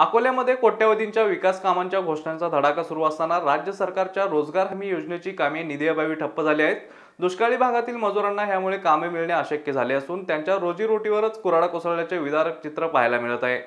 अकोल्यामध्ये कोट्यवधींच्या विकास कामांच्या घोषणांचा धडाका सुरू असताना राज्य सरकारच्या रोजगार हमी योजनेची कामे निधीअभावी ठप्प झाली आहेत दुष्काळी भागातील मजुरांना ह्यामुळे कामे मिळणे अशक्य झाले असून त्यांच्या रोजीरोटीवरच कुराडा कोसळण्याचे विदारक चित्र पाहायला मिळत आहे